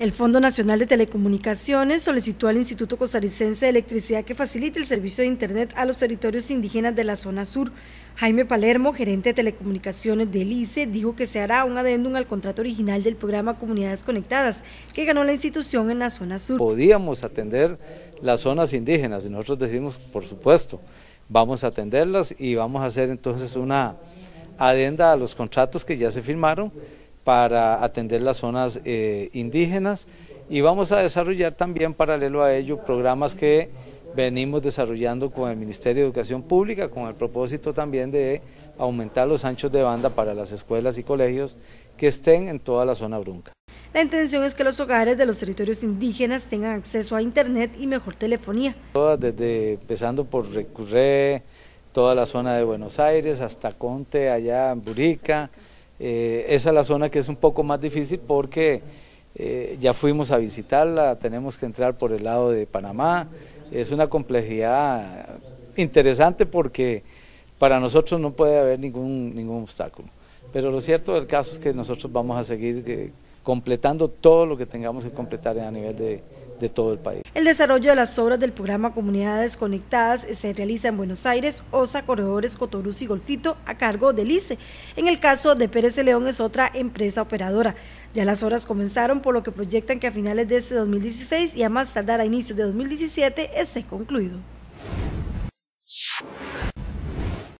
El Fondo Nacional de Telecomunicaciones solicitó al Instituto Costarricense de Electricidad que facilite el servicio de Internet a los territorios indígenas de la zona sur. Jaime Palermo, gerente de telecomunicaciones del ICE, dijo que se hará un adendum al contrato original del programa Comunidades Conectadas, que ganó la institución en la zona sur. Podíamos atender las zonas indígenas y nosotros decimos, por supuesto, vamos a atenderlas y vamos a hacer entonces una adenda a los contratos que ya se firmaron para atender las zonas eh, indígenas y vamos a desarrollar también paralelo a ello programas que venimos desarrollando con el Ministerio de Educación Pública con el propósito también de aumentar los anchos de banda para las escuelas y colegios que estén en toda la zona brunca. La intención es que los hogares de los territorios indígenas tengan acceso a internet y mejor telefonía. Desde empezando por Recurré, toda la zona de Buenos Aires, hasta Conte, allá en Burica, eh, esa es la zona que es un poco más difícil porque eh, ya fuimos a visitarla, tenemos que entrar por el lado de Panamá. Es una complejidad interesante porque para nosotros no puede haber ningún, ningún obstáculo. Pero lo cierto del caso es que nosotros vamos a seguir eh, completando todo lo que tengamos que completar a nivel de, de todo el país. El desarrollo de las obras del programa Comunidades Conectadas se realiza en Buenos Aires, OSA, Corredores, Cotoruz y Golfito a cargo de Lice. En el caso de Pérez León es otra empresa operadora. Ya las obras comenzaron, por lo que proyectan que a finales de este 2016 y a más tardar a inicios de 2017 esté concluido.